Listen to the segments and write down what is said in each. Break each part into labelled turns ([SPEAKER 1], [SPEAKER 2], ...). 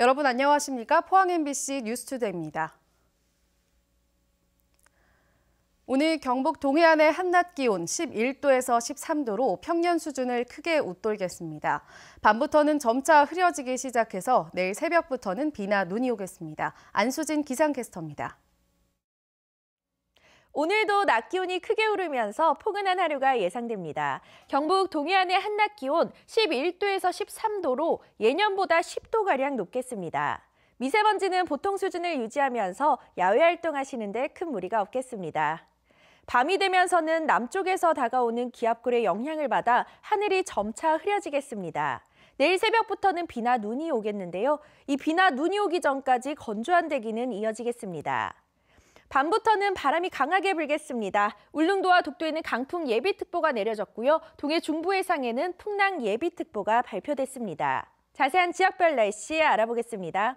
[SPEAKER 1] 여러분 안녕하십니까? 포항 MBC 뉴스투데이입니다. 오늘 경북 동해안의 한낮 기온 11도에서 13도로 평년 수준을 크게 웃돌겠습니다. 밤부터는 점차 흐려지기 시작해서 내일 새벽부터는 비나 눈이 오겠습니다. 안수진 기상캐스터입니다.
[SPEAKER 2] 오늘도 낮 기온이 크게 오르면서 포근한 하루가 예상됩니다. 경북 동해안의 한낮 기온 11도에서 13도로 예년보다 10도가량 높겠습니다. 미세먼지는 보통 수준을 유지하면서 야외 활동하시는 데큰 무리가 없겠습니다. 밤이 되면서는 남쪽에서 다가오는 기압골의 영향을 받아 하늘이 점차 흐려지겠습니다. 내일 새벽부터는 비나 눈이 오겠는데요. 이 비나 눈이 오기 전까지 건조한 대기는 이어지겠습니다. 밤부터는 바람이 강하게 불겠습니다. 울릉도와 독도에는 강풍 예비특보가 내려졌고요. 동해 중부 해상에는 풍랑 예비특보가 발표됐습니다. 자세한 지역별 날씨 알아보겠습니다.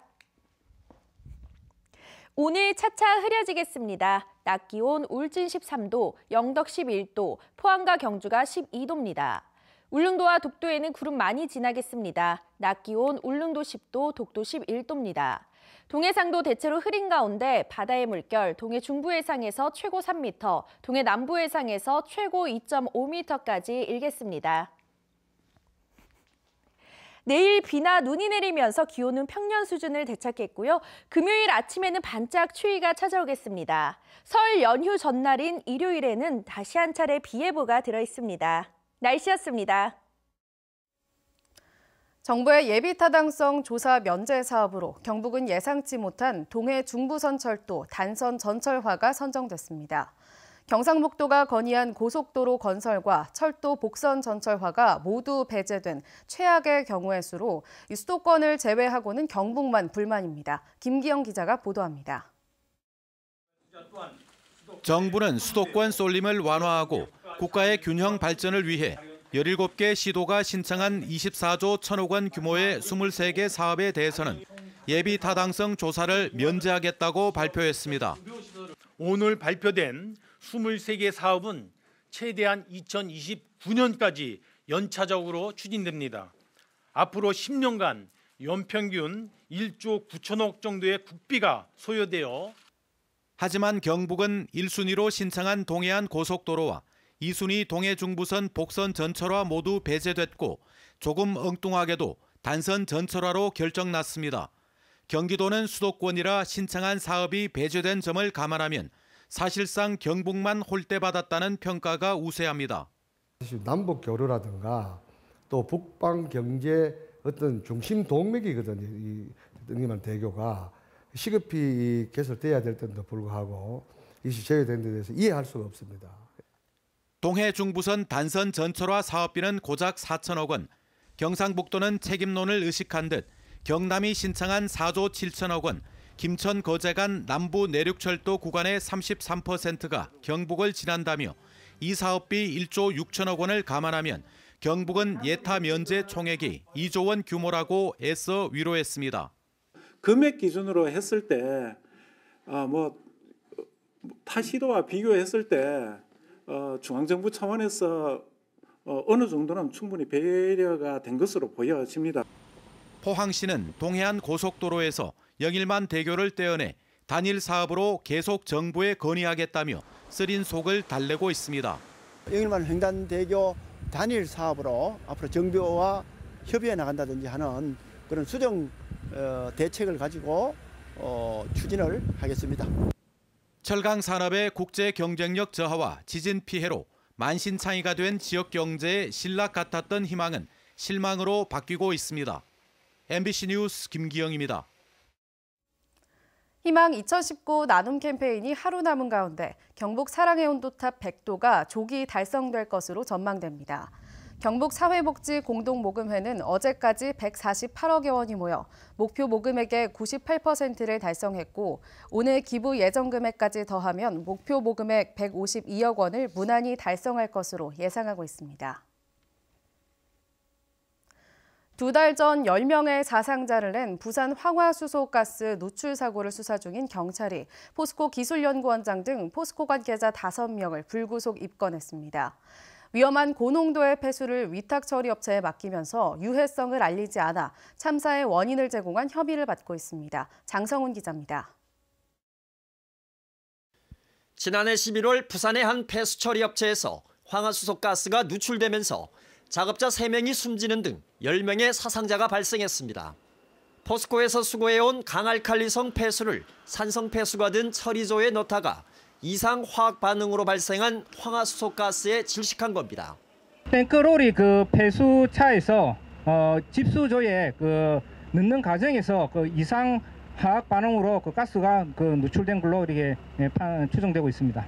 [SPEAKER 2] 오늘 차차 흐려지겠습니다. 낮 기온 울진 13도, 영덕 11도, 포항과 경주가 12도입니다. 울릉도와 독도에는 구름 많이 지나겠습니다. 낮 기온 울릉도 10도, 독도 11도입니다. 동해상도 대체로 흐린 가운데 바다의 물결 동해 중부 해상에서 최고 3m, 동해 남부 해상에서 최고 2.5m까지 일겠습니다. 내일 비나 눈이 내리면서 기온은 평년 수준을 되찾겠고요. 금요일 아침에는 반짝 추위가 찾아오겠습니다. 설 연휴 전날인 일요일에는 다시 한 차례 비 예보가 들어 있습니다. 날씨였습니다. 정부의
[SPEAKER 1] 예비타당성 조사 면제 사업으로 경북은 예상치 못한 동해 중부선철도 단선 전철화가 선정됐습니다. 경상북도가 건의한 고속도로 건설과 철도 복선 전철화가 모두 배제된 최악의 경우의 수로 수도권을 제외하고는 경북만 불만입니다. 김기영 기자가 보도합니다.
[SPEAKER 3] 정부는 수도권 쏠림을 완화하고 국가의 균형 발전을 위해 17개 시도가 신청한 24조 1천억 원 규모의 23개 사업에 대해서는 예비 타당성 조사를 면제하겠다고 발표했습니다. 오늘 발표된
[SPEAKER 4] 23개 사업은 최대한
[SPEAKER 3] 2029년까지 연차적으로 추진됩니다. 앞으로 10년간 연평균 1조 9천억 정도의 국비가 소요되어 하지만 경북은 1순위로 신청한 동해안 고속도로와 이순이 동해 중부선 복선 전철화 모두 배제됐고 조금 엉뚱하게도 단선 전철화로 결정났습니다. 경기도는 수도권이라 신청한 사업이 배제된 점을 감안하면 사실상 경북만 홀대받았다는 평가가 우세합니다.
[SPEAKER 4] 사실 남북 교류라든가 또 북방 경제 어떤 중심 동맥이거든요. 이 능림한 대교가 시급히 개설돼야 될 때도 불구하고 이것 제외된 데 대해서 이해할 수가 없습니다.
[SPEAKER 3] 동해 중부선 단선 전철화 사업비는 고작 4천억 원, 경상북도는 책임론을 의식한 듯 경남이 신청한 4조 7천억 원, 김천 거제 간 남부 내륙철도 구간의 33%가 경북을 지난다며 이 사업비 1조 6천억 원을 감안하면 경북은 예타 면제 총액이 2조 원 규모라고 애써 위로했습니다. 금액 기준으로 했을 때뭐 아, 타시도와 비교했을 때 어, 중앙정부 차원에서 어, 어느 정도는 충분히 배려가 된 것으로 보여집니다. 포항시는 동해안 고속도로에서 영일만 대교를 떼어내 단일 사업으로 계속 정부에 건의하겠다며 쓰린 속을 달래고 있습니다.
[SPEAKER 5] 영일만 횡단대교 단일 사업으로 앞으로 정부와 협의해 나간다든지 하는 그런 수정 어, 대책을 가지고 어, 추진을 하겠습니다.
[SPEAKER 3] 철강 산업의 국제 경쟁력 저하와 지진 피해로 만신창이가 된 지역 경제의 신락 같았던 희망은 실망으로 바뀌고 있습니다. MBC 뉴스 김기영입니다.
[SPEAKER 1] 희망 2019 나눔 캠페인이 하루 남은 가운데 경북 사랑의 온도탑 100도가 조기 달성될 것으로 전망됩니다. 경북 사회복지 공동모금회는 어제까지 148억여 원이 모여 목표 모금액의 98%를 달성했고 오늘 기부 예정 금액까지 더하면 목표 모금액 152억 원을 무난히 달성할 것으로 예상하고 있습니다. 두 달 전 10명의 사상자를 낸 부산 황화수소가스 누출 사고를 수사 중인 경찰이 포스코 기술연구원장 등 포스코 관계자 5명을 불구속 입건했습니다. 위험한 고농도의 폐수를 위탁 처리 업체에 맡기면서 유해성을 알리지 않아 참사의 원인을 제공한 협의를 받고 있습니다. 장성훈 기자입니다.
[SPEAKER 6] 지난해 11월 부산의 한 폐수 처리 업체에서 황화수소 가스가 누출되면서 작업자 3명이 숨지는 등 10명의 사상자가 발생했습니다. 포스코에서 수거해온 강알칼리성 폐수를 산성 폐수가 든 처리조에 넣다가 이상 화학 반응으로 발생한 황화수소 가스에 질식한 겁니다.
[SPEAKER 7] 탱크롤이 그 폐수차에서 어, 집수조에 그 넣는 과정에서 그 이상 화학 반응으로 그 가스가 그 누출된 걸로 이렇게 예, 추정되고 있습니다.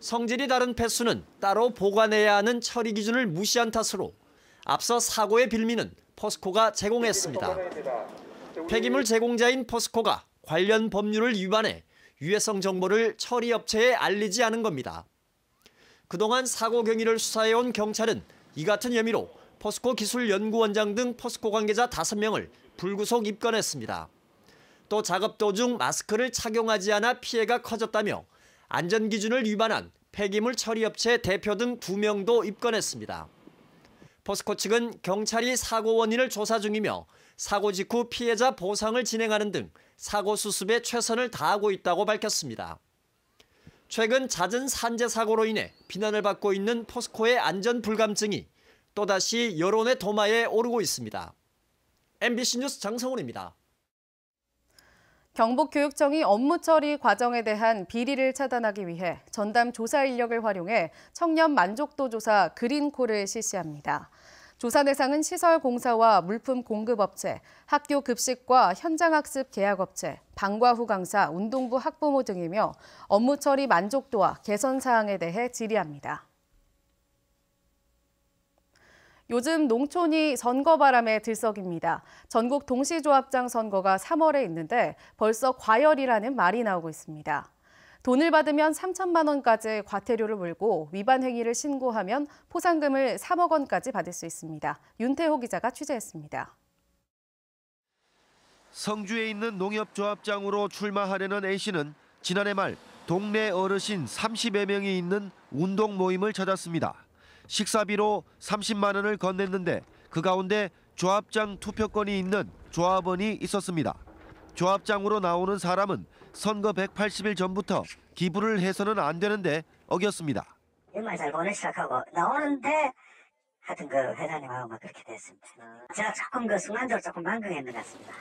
[SPEAKER 6] 성질이 다른 폐수는 따로 보관해야 하는 처리 기준을 무시한 탓으로 앞서 사고의 빌미는 포스코가 제공했습니다. 폐기물 제공자인 포스코가 관련 법률을 위반해 유해성 정보를 처리 업체에 알리지 않은 겁니다. 그동안 사고 경위를 수사해온 경찰은 이 같은 혐의로 포스코 기술연구원장 등 포스코 관계자 5명을 불구속 입건했습니다. 또 작업 도중 마스크를 착용하지 않아 피해가 커졌다며 안전기준을 위반한 폐기물 처리업체 대표 등 2명도 입건했습니다. 포스코 측은 경찰이 사고 원인을 조사 중이며 사고 직후 피해자 보상을 진행하는 등 사고 수습에 최선을 다하고 있다고 밝혔습니다. 최근 잦은 산재 사고로 인해 비난을 받고 있는 포스코의 안전 불감증이 또다시 여론의 도마에 오르고 있습니다. MBC 뉴스 장성훈입니다.
[SPEAKER 1] 경북교육청이 업무 처리 과정에 대한 비리를 차단하기 위해 전담 조사 인력을 활용해 청년 만족도 조사 그린콜을 실시합니다. 조사 대상은 시설 공사와 물품 공급업체, 학교 급식과 현장학습 계약업체, 방과 후 강사, 운동부 학부모 등이며 업무 처리 만족도와 개선 사항에 대해 질의합니다. 요즘 농촌이 선거 바람에 들썩입니다. 전국 동시조합장 선거가 3월에 있는데 벌써 과열이라는 말이 나오고 있습니다. 돈을 받으면 3천만 원까지 과태료를 물고 위반 행위를 신고하면 포상금을 3억 원까지 받을 수 있습니다. 윤태호 기자가 취재했습니다.
[SPEAKER 5] 성주에 있는 농협조합장으로 출마하려는 A씨는 지난해 말 동네 어르신 30여 명이 있는 운동 모임을 찾았습니다. 식사비로 30만 원을 건넸는데 그 가운데 조합장 투표권이 있는 조합원이 있었습니다. 조합장으로 나오는 사람은 선거 180일 전부터 기부를 해서는 안 되는데 어겼습니다.
[SPEAKER 6] 연말 잘 보내 시작하고 나오는데 하여튼 그 회장님하고 그렇게 됐습니다. 제가 조금 그 순간적으로 조금 망각했는 것 같습니다.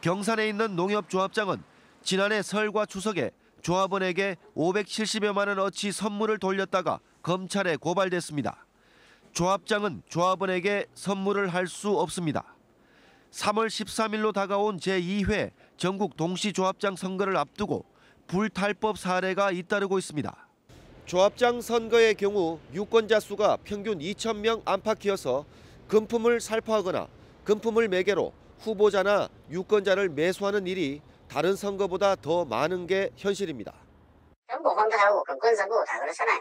[SPEAKER 5] 경산에 있는 농협조합장은 지난해 설과 추석에 조합원에게 570여만 원 어치 선물을 돌렸다가 검찰에 고발됐습니다. 조합장은 조합원에게 선물을 할 수 없습니다. 3월 13일로 다가온 제2회 전국 동시조합장 선거를 앞두고 불탈법 사례가 잇따르고 있습니다. 조합장 선거의 경우 유권자 수가 평균 2천명 안팎이어서 금품을 살포하거나 금품을 매개로 후보자나 유권자를 매수하는 일이 다른 선거보다 더 많은 게 현실입니다. 보건도 하고 금권선거 다 그렇잖아요.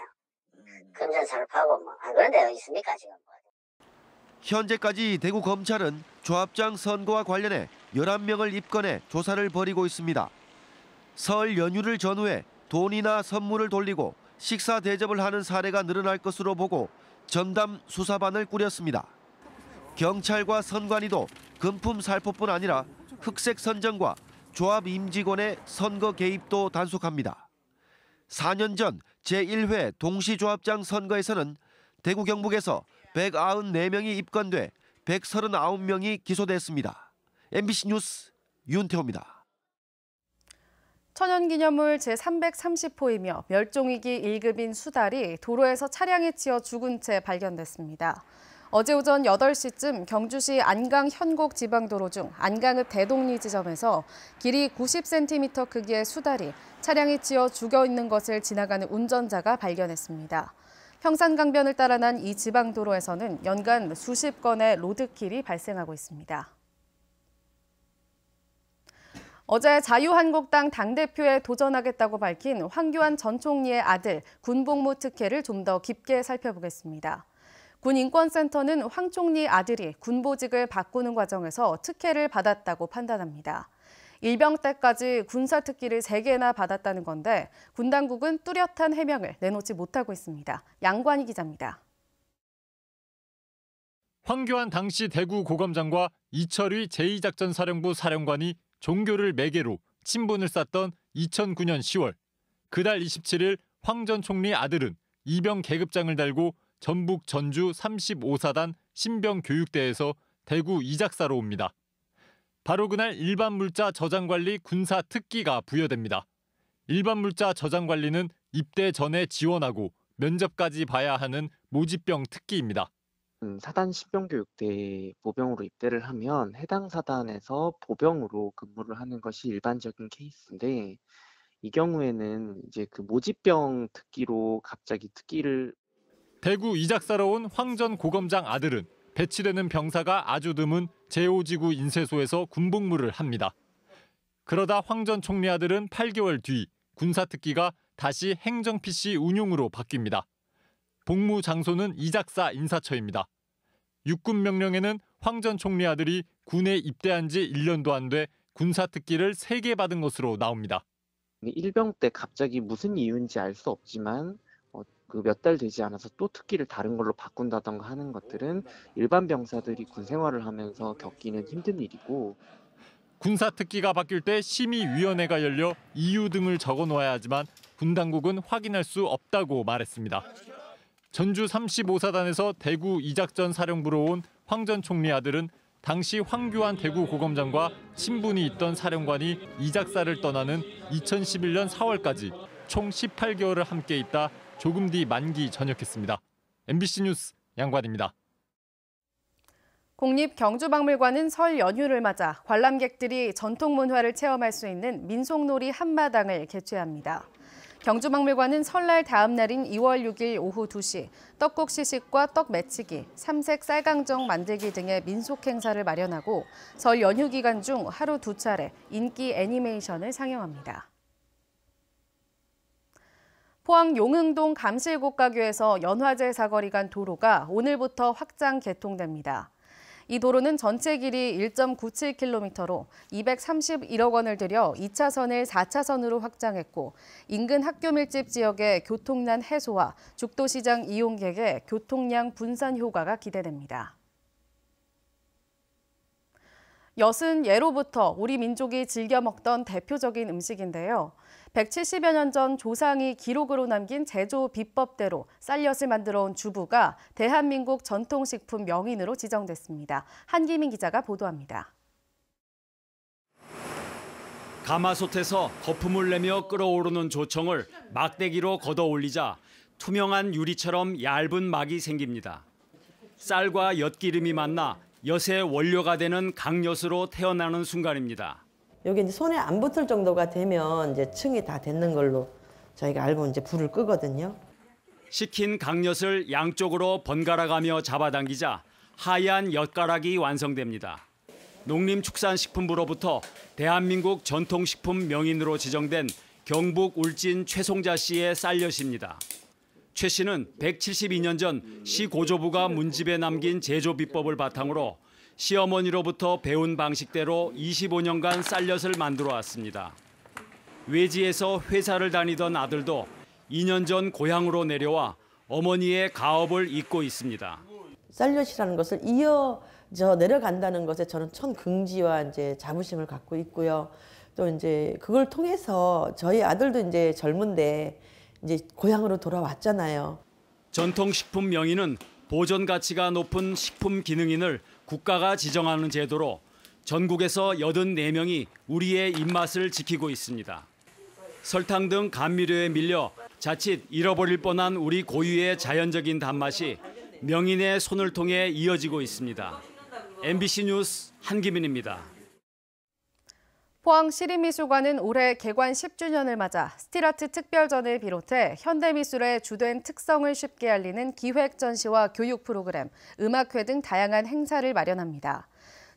[SPEAKER 5] 음, 금전 살포하고 뭐. 아, 그런데 있습니까 지금. 현재까지 대구 검찰은 조합장 선거와 관련해 11명을 입건해 조사를 벌이고 있습니다. 설 연휴를 전후해 돈이나 선물을 돌리고 식사 대접을 하는 사례가 늘어날 것으로 보고 전담 수사반을 꾸렸습니다. 경찰과 선관위도 금품 살포뿐 아니라 흑색 선정과 조합 임직원의 선거 개입도 단속합니다. 4년 전 제1회 동시조합장 선거에서는 대구 경북에서 194명이 입건돼 139명이 기소됐습니다. MBC 뉴스 윤태호입니다.
[SPEAKER 1] 천연기념물 제330호이며 멸종위기 1급인 수달이 도로에서 차량에 치여 죽은 채 발견됐습니다. 어제 오전 8시쯤 경주시 안강 현곡 지방도로 중 안강읍 대동리 지점에서 길이 90cm 크기의 수달이 차량에 치여 죽어 있는 것을 지나가는 운전자가 발견했습니다. 평산강변을 따라 난이 지방도로에서는 연간 수십 건의 로드킬이 발생하고 있습니다. 어제 자유한국당 당대표에 도전하겠다고 밝힌 황교안 전 총리의 아들 군복무 특혜를 좀 더 깊게 살펴보겠습니다. 군인권센터는 황 총리 아들이 군보직을 바꾸는 과정에서 특혜를 받았다고 판단합니다. 일병 때까지 군사 특기를 3개나 받았다는 건데 군 당국은 뚜렷한 해명을 내놓지 못하고 있습니다. 양관희 기자입니다.
[SPEAKER 7] 황교안 당시 대구 고검장과 이철의 제2작전사령부 사령관이 종교를 매개로 친분을 쌓던 2009년 10월 그달 27일 황 전 총리 아들은 이병 계급장을 달고 전북 전주 35사단 신병 교육대에서 대구 이작사로 옵니다. 바로 그날 일반 물자 저장 관리 군사 특기가 부여됩니다. 일반 물자 저장 관리는 입대 전에 지원하고 면접까지 봐야 하는 모집병 특기입니다.
[SPEAKER 6] 음, 사단 신병교육대 보병으로 입대를 하면 해당 사단에서 보병으로 근무를 하는 것이 일반적인 케이스인데
[SPEAKER 7] 이 경우에는 이제 그 모집병 특기로 갑자기 특기를 대구 이작사로 온황전 고검장 아들은 배치되는 병사가 아주 드문 제오지구 인쇄소에서 군복무를 합니다. 그러다 황전 총리 아들은 8개월 뒤 군사특기가 다시 행정 PC 운용으로 바뀝니다. 복무 장소는 이작사 인사처입니다. 육군 명령에는 황전 총리 아들이 군에 입대한 지 1년도 안 돼 군사특기를 3개 받은 것으로 나옵니다.
[SPEAKER 6] 일병 때 갑자기 무슨 이유인지 알 수 없지만 그몇달 되지 않아서 또 특기를 다른 걸로 바꾼다던가 하는 것들은 일반 병사들이 군 생활을 하면서 겪기는
[SPEAKER 7] 힘든 일이고 군사 특기가 바뀔 때 심의위원회가 열려 이유 등을 적어 놓아야 하지만 군 당국은 확인할 수 없다고 말했습니다. 전주 35사단에서 대구 이작전 사령부로 온 황전 총리 아들은 당시 황교안 대구 고검장과 친분이 있던 사령관이 이작사를 떠나는 2011년 4월까지 총 18개월을 함께 있다 조금 뒤 만기 전역했습니다. MBC 뉴스 양관입니다.
[SPEAKER 1] 국립경주박물관은 설 연휴를 맞아 관람객들이 전통 문화를 체험할 수 있는 민속놀이 한마당을 개최합니다. 경주박물관은 설날 다음 날인 2월 6일 오후 2시 떡국 시식과 떡 매치기, 삼색 쌀강정 만들기 등의 민속 행사를 마련하고 설 연휴 기간 중 하루 두 차례 인기 애니메이션을 상영합니다. 포항 용흥동 감실고가교에서 연화제 사거리 간 도로가 오늘부터 확장 개통됩니다. 이 도로는 전체 길이 1.97km로 231억 원을 들여 2차선을 4차선으로 확장했고 인근 학교 밀집 지역의 교통난 해소와 죽도시장 이용객의 교통량 분산 효과가 기대됩니다. 엿은 예로부터 우리 민족이 즐겨 먹던 대표적인 음식인데요. 170여 년 전 조상이 기록으로 남긴 제조 비법대로 쌀엿을 만들어 온 주부가 대한민국 전통식품 명인으로 지정됐습니다. 한기민 기자가 보도합니다.
[SPEAKER 4] 가마솥에서 거품을 내며 끓어오르는 조청을 막대기로 걷어 올리자 투명한 유리처럼 얇은 막이 생깁니다. 쌀과 엿기름이 만나 엿의 원료가 되는 강엿으로 태어나는 순간입니다.
[SPEAKER 2] 여기 이제 손에 안 붙을 정도가 되면 이제 층이 다 됐는 걸로 저희가 알고 이제 불을 끄거든요.
[SPEAKER 4] 식힌 강엿을 양쪽으로 번갈아가며 잡아당기자 하얀 엿가락이 완성됩니다. 농림축산식품부로부터 대한민국 전통식품 명인으로 지정된 경북 울진 최송자 씨의 쌀엿입니다. 최 씨는 172년 전 시 고조부가 문집에 남긴 제조 비법을 바탕으로 시어머니로부터 배운 방식대로 25년간 쌀엿을 만들어 왔습니다. 외지에서 회사를 다니던 아들도 2년 전 고향으로 내려와 어머니의 가업을 잇고 있습니다.
[SPEAKER 2] 쌀엿이라는 것을 이어져 내려간다는 것에 저는 천 긍지와 이제 자부심을 갖고 있고요. 또 이제 그걸 통해서 저희 아들도 이제 젊은데 이제 고향으로 돌아왔잖아요. 전통식품
[SPEAKER 4] 명의는 보존 가치가 높은 식품 기능인을 국가가 지정하는 제도로 전국에서 84명이 우리의 입맛을 지키고 있습니다. 설탕 등 감미료에 밀려 자칫 잃어버릴 뻔한 우리 고유의 자연적인 단맛이 명인의 손을 통해 이어지고 있습니다. MBC 뉴스 한기민입니다.
[SPEAKER 1] 포항시립미술관은 올해 개관 10주년을 맞아 스틸아트 특별전을 비롯해 현대미술의 주된 특성을 쉽게 알리는 기획 전시와 교육 프로그램, 음악회 등 다양한 행사를 마련합니다.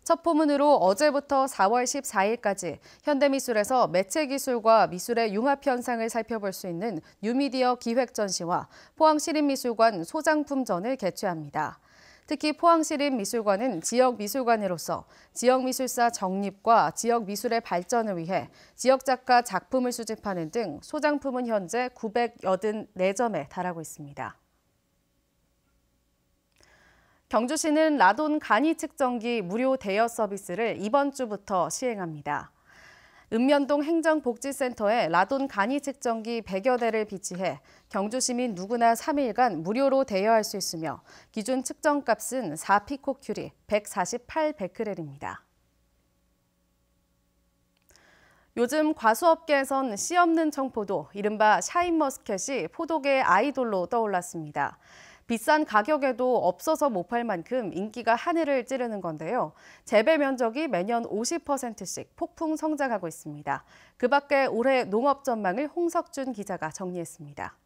[SPEAKER 1] 첫 포문으로 어제부터 4월 14일까지 현대미술에서 매체기술과 미술의 융합현상을 살펴볼 수 있는 뉴미디어 기획전시와 포항시립미술관 소장품전을 개최합니다. 특히 포항시립미술관은 지역미술관으로서 지역미술사 정립과 지역미술의 발전을 위해 지역작가 작품을 수집하는 등 소장품은 현재 984점에 달하고 있습니다. 경주시는 라돈 간이 측정기 무료 대여 서비스를 이번 주부터 시행합니다. 읍면동 행정복지센터에 라돈 간이 측정기 100여 대를 비치해 경주시민 누구나 3일간 무료로 대여할 수 있으며 기준 측정값은 4피코큐리 148베크렐입니다. 요즘 과수업계에선 씨 없는 청포도, 이른바 샤인머스켓이 포도계 아이돌로 떠올랐습니다. 비싼 가격에도 없어서 못 팔 만큼 인기가 하늘을 찌르는 건데요. 재배 면적이 매년 50%씩 폭풍 성장하고 있습니다. 그 밖에 올해 농업 전망을 홍석준 기자가 정리했습니다.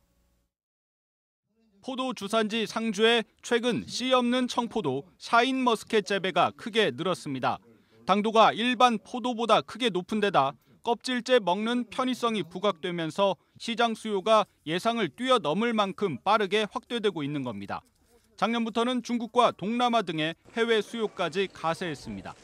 [SPEAKER 8] 포도 주산지 상주에 최근 씨 없는 청포도 샤인 머스켓 재배가 크게 늘었습니다. 당도가 일반 포도보다 크게 높은 데다 껍질째 먹는 편의성이 부각되면서 시장 수요가 예상을 뛰어넘을 만큼 빠르게 확대되고 있는 겁니다. 작년부터는 중국과 동남아 등의 해외 수요까지 가세했습니다.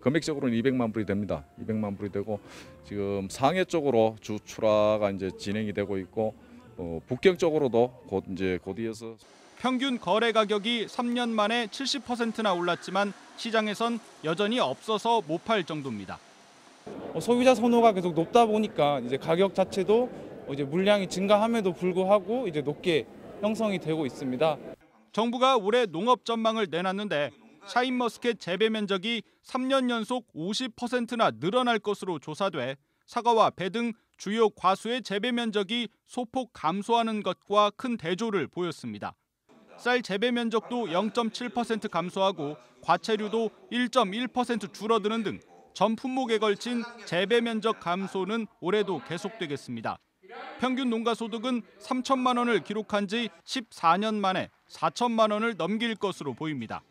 [SPEAKER 8] 금액적으로는 200만 불이 됩니다. 200만 불이 되고 지금 상해 쪽으로 주출하가 이제 진행이 되고 있고 어, 북경 쪽으로도 곧 이제 곧이어서 평균 거래 가격이 3년 만에 70%나 올랐지만 시장에선 여전히 없어서 못 팔 정도입니다. 어, 소비자 선호가 계속 높다 보니까 이제 가격 자체도 어, 이제 물량이 증가함에도 불구하고 이제 높게 형성이 되고 있습니다. 정부가 올해 농업 전망을 내놨는데 샤인머스켓 재배 면적이 3년 연속 50%나 늘어날 것으로 조사돼 사과와 배 등 주요 과수의 재배 면적이 소폭 감소하는 것과 큰 대조를 보였습니다. 쌀 재배 면적도 0.7% 감소하고 과채류도 1.1% 줄어드는 등전 품목에 걸친 재배 면적 감소는 올해도 계속되겠습니다. 평균 농가 소득은 3천만 원을 기록한 지 14년 만에 4천만 원을 넘길 것으로 보입니다.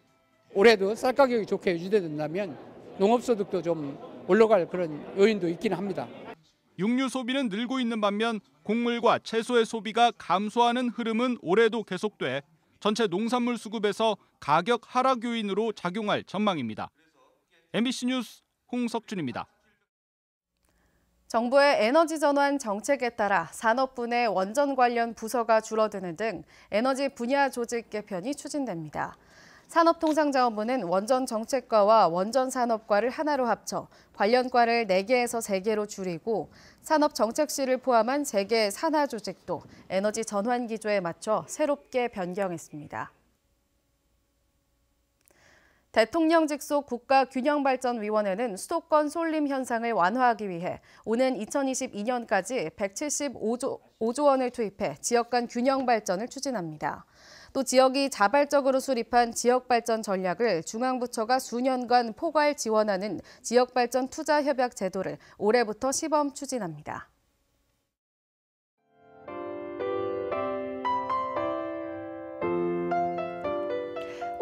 [SPEAKER 8] 올해도 쌀 가격이 좋게 유지된다면 농업 소득도 좀 올라갈 그런 요인도 있긴 합니다. 육류 소비는 늘고 있는 반면 곡물과 채소의 소비가 감소하는 흐름은 올해도 계속돼 전체 농산물 수급에서 가격 하락 요인으로 작용할 전망입니다. MBC 뉴스 홍석준입니다.
[SPEAKER 1] 정부의 에너지 전환 정책에 따라 산업분의 원전 관련 부서가 줄어드는 등 에너지 분야 조직 개편이 추진됩니다. 산업통상자원부는 원전 정책과와 원전 산업과를 하나로 합쳐 관련과를 4개에서 3개로 줄이고 산업 정책실을 포함한 3개 산하 조직도 에너지 전환 기조에 맞춰 새롭게 변경했습니다. 대통령 직속 국가균형발전위원회는 수도권 쏠림 현상을 완화하기 위해 오는 2022년까지 175조 5조 원을 투입해 지역 간 균형 발전을 추진합니다. 또 지역이 자발적으로 수립한 지역발전 전략을 중앙부처가 수년간 포괄 지원하는 지역발전 투자협약 제도를 올해부터 시범 추진합니다.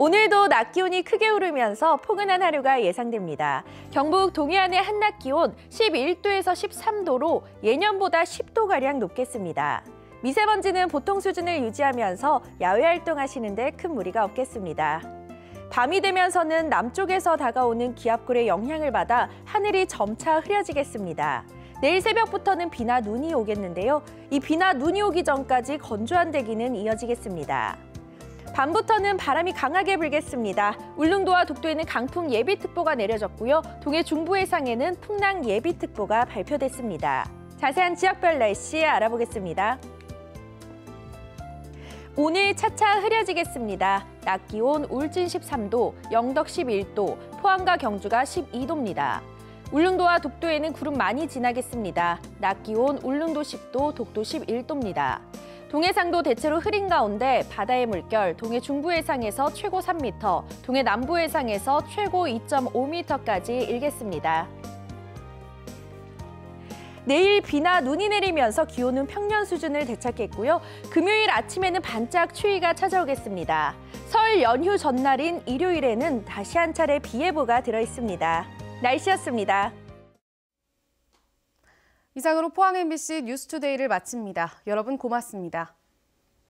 [SPEAKER 2] 오늘도 낮 기온이 크게 오르면서 포근한 하루가 예상됩니다. 경북 동해안의 한낮 기온 11도에서 13도로 예년보다 10도가량 높겠습니다. 미세먼지는 보통 수준을 유지하면서 야외 활동하시는 데큰 무리가 없겠습니다. 밤이 되면서는 남쪽에서 다가오는 기압골의 영향을 받아 하늘이 점차 흐려지겠습니다. 내일 새벽부터는 비나 눈이 오겠는데요. 이 비나 눈이 오기 전까지 건조한 대기는 이어지겠습니다. 밤부터는 바람이 강하게 불겠습니다. 울릉도와 독도에는 강풍 예비특보가 내려졌고요. 동해 중부 해상에는 풍랑 예비특보가 발표됐습니다. 자세한 지역별 날씨 알아보겠습니다. 오늘 차차 흐려지겠습니다. 낮 기온 울진 13도, 영덕 11도, 포항과 경주가 12도입니다. 울릉도와 독도에는 구름 많이 지나겠습니다. 낮 기온 울릉도 10도, 독도 11도입니다. 동해상도 대체로 흐린 가운데 바다의 물결 동해 중부 해상에서 최고 3m, 동해 남부 해상에서 최고 2.5m까지 일겠습니다. 내일 비나 눈이 내리면서 기온은 평년 수준을 되찾겠고요. 금요일 아침에는 반짝 추위가 찾아오겠습니다. 설 연휴 전날인 일요일에는 다시 한 차례 비 예보가 들어 있습니다. 날씨였습니다. 이상으로 포항 MBC
[SPEAKER 1] 뉴스투데이를 마칩니다. 여러분 고맙습니다.